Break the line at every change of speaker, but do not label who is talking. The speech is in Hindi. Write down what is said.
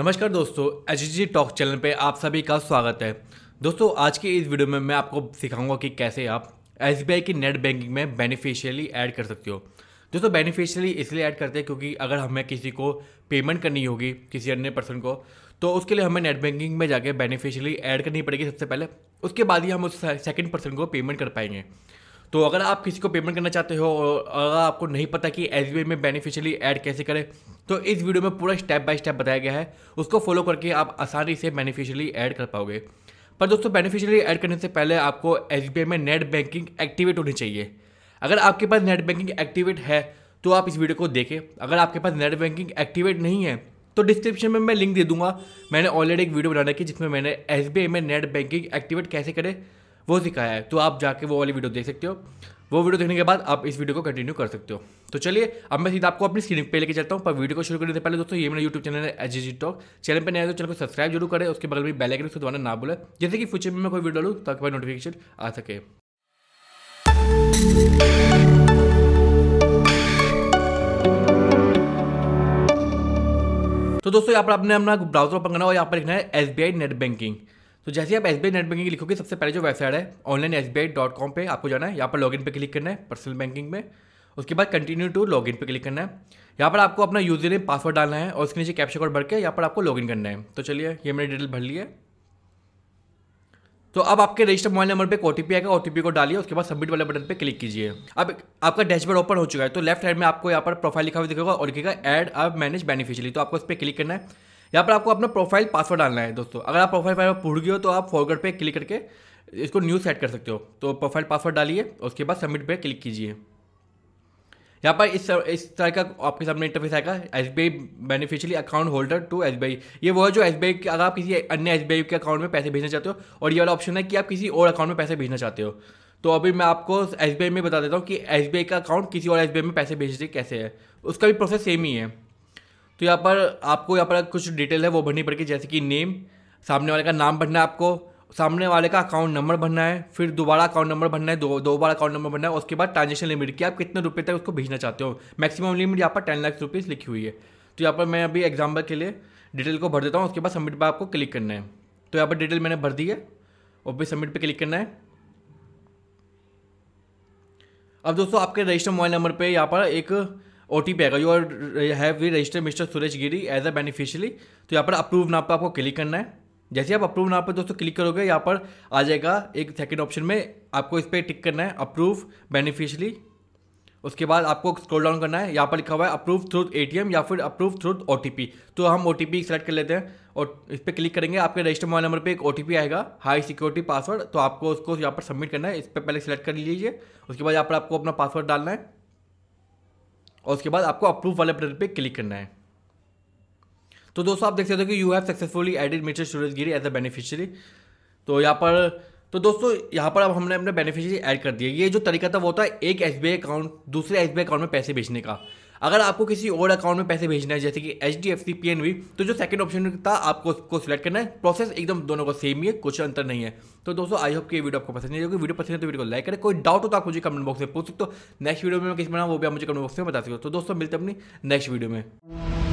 नमस्कार दोस्तों एच जी टॉक चैनल पे आप सभी का स्वागत है दोस्तों आज की इस वीडियो में मैं आपको सिखाऊंगा कि कैसे आप एस की नेट बैंकिंग में बेनिफिशियली ऐड कर सकते हो दोस्तों बेनिफिशियली इसलिए ऐड करते हैं क्योंकि अगर हमें किसी को पेमेंट करनी होगी किसी अन्य पर्सन को तो उसके लिए हमें नेट बैंकिंग में जाके बेनिफिशियली ऐड करनी पड़ेगी सबसे पहले उसके बाद ही हम उस सेकेंड पर्सन को पेमेंट कर पाएंगे तो अगर आप किसी को पेमेंट करना चाहते हो और अगर आपको नहीं पता कि एस में बेनिफिशियली ऐड कैसे करें तो इस वीडियो में पूरा स्टेप बाय स्टेप बताया गया है उसको फॉलो करके आप आसानी से बेनिफिशियली ऐड कर पाओगे पर दोस्तों बेनिफिशियली ऐड करने से पहले आपको एस में नेट बैंकिंग एक्टिवेट होनी चाहिए अगर आपके पास नेट बैंकिंग एक्टिवेट है तो आप इस वीडियो को देखें अगर आपके पास नेट बैंकिंग एक्टिवेट नहीं है तो डिस्क्रिप्शन में मैं लिंक दे दूंगा मैंने ऑलरेडी एक वीडियो बनाना की जिसमें मैंने एस में नेट बैंकिंग एक्टिवेट कैसे करें वो सिखाया है तो आप जाके वो वाली वीडियो देख सकते हो वो वीडियो देखने के बाद आप इस वीडियो को कंटिन्यू कर सकते हो तो चलिए अब मैं सीधा आपको अपनी स्क्रीन पे लेके चलता हूँ पर वीडियो को शुरू करने से पहले दोस्तों ये मेरा यूट्यूब चैनल है एच जी टॉक चैनल पर नया तो चैनल को सब्सक्राइब जरूर करें उसके बगल में बेल आइकन उसको दोबारा ना बोले जैसे कि फ्यूचर में मैं कोई वीडियो लूँ ताकि नोटिफिकेशन आ सके तो दोस्तों यहाँ पर आपने अपना ब्राउजर ओपन करना और यहाँ पर लिखना है एस नेट बैंकिंग तो जैसे आप एस बी नेट बैंकिंग लिखोगे सबसे पहले जो वेबसाइट है online S B I dot com पर आपको जाना है यहाँ पर लॉगिन पे क्लिक करना है पर्सनल बैंकिंग में उसके बाद कंटिन्यू टू लॉगिन पे क्लिक करना है यहाँ पर आपको अपना यूजर नेम पासवर्ड डालना है और उसके नीचे कैप्चर कोड भर के यहाँ पर आपको लॉगिन करना है तो चलिए ये मैंने डिटेल भर लिया है तो अब आपके रजिस्टर मोबाइल नंबर पे एक ओ आएगा ओ को डालिए उसके बाद सबमिट वाले बटन पे क्लिक कीजिए अब आपका डैशबोर्ड ओपन हो चुका है तो लेफ्ट साइड में आपको यहाँ पर प्रोफाइल लिखा हुआ दिखेगा और लिखेगा ऐड अब मैनेज बेनिफिशियली तो आपको इस पर क्लिक करना है यहाँ पर आपको अपना प्रोफाइल पासवर्ड डालना है दोस्तों अगर आप प्रोफाइल पासवर्ड भूल गए हो तो आप फॉरवर्ड पे क्लिक करके इसको न्यू सेट कर सकते हो तो प्रोफाइल पासवर्ड डालिए उसके बाद सबमिट पे क्लिक कीजिए यहाँ पर इस इस तरह का आपके सामने इंटरफेस आएगा S B I beneficially account holder to S B I ये वो है जो एस बी आई अगर आप किसी अन्य एस बी आई के अकाउंट में पैसे भेजना चाहते हो और ये वाला ऑप्शन है कि आप किसी और अकाउंट में पैसे भेजना चाहते हो तो अभी मैं आपको एस बी आई में बता देता हूँ कि एस बी आई का अकाउंट किसी और एस बी आई में पैसे भेजते कैसे है उसका भी प्रोसेस सेम ही है तो यहाँ पर आपको यहाँ पर कुछ डिटेल है वो भरनी पड़ेगी जैसे कि नेम सामने वाले का नाम भरना है आपको सामने वाले का अकाउंट नंबर भरना है फिर दोबारा अकाउंट नंबर भरना है दो दो बार अकाउंट नंबर भरना है उसके बाद ट्रांजेक्शन लिमिट की आप कितने रुपये तक उसको भेजना चाहते हो मैक्सिमम लिमिट यहाँ पर टेन लाख रुपीज़ लिखी हुई है तो यहाँ पर मैं अभी एग्जाम्पल के लिए डिटेल को भर देता हूँ उसके बाद सबमिट पर आपको क्लिक करना है तो यहाँ पर डिटेल मैंने भर दी है और फिर सबमिट पर क्लिक करना है अब दोस्तों आपके रजिस्टर मोबाइल नंबर पर यहाँ पर एक ओ टी पी आएगा you are have we register mister Suresh Giri as a beneficially तो यहाँ पर अप्रूव नाम पर आपको क्लिक करना है जैसे आप अप्रूव नाम पर दोस्तों क्लिक करोगे यहाँ पर आ जाएगा एक सेकेंड ऑप्शन में आपको इस पर टिक करना है अप्रूव बेनिफिशियली उसके बाद आपको स्क्रॉल डाउन करना है यहाँ पर लिखा हुआ है अप्रूव थ्रूथ एम या फिर अप्रूव थ्रूथ ओ तो हम ओ टी सेलेक्ट कर लेते हैं और इस पर क्लिक करेंगे आपके रजिस्टर मोबाइल नंबर पर एक ओ आएगा हाई सिक्योरिटी पासवर्ड तो आपको उसको यहाँ पर सबमिट करना है इस पर पहले सेलेक्ट कर लीजिए उसके बाद यहाँ पर आपको अपना पासवर्ड डालना है और उसके बाद आपको अप्रूव वाले बटन पर क्लिक करना है तो दोस्तों आप देख सकते हो कि you have successfully added mister Suraj Giri as a beneficiary तो यहाँ पर तो दोस्तों यहाँ पर अब हमने अपने बेनिफिशियरी ऐड कर दिए ये जो तरीका था वो था एक एस अकाउंट दूसरे एस अकाउंट में पैसे भेजने का अगर आपको किसी और अकाउंट में पैसे भेजना है जैसे कि H D F C P N V तो जो सेकंड ऑप्शन था आपको उसको सिलेक्ट करना है प्रोसेस एकदम दोनों का सेम ही है कुछ अंतर नहीं है तो दोस्तों आई होप कि ये वीडियो आपको पसंद नहीं होगी वीडियो पसंद है तो वीडियो को लाइक करें कोई डाउट हो तो आप मुझे कमेंट बॉक्स में पूछ सकते हो नेक्स्ट वीडियो में मैं बना वो भी आप मुझे कमेंट बॉक्स में बता सकते हो तो दोस्तों मिलते अपनी नेक्स्ट वीडियो में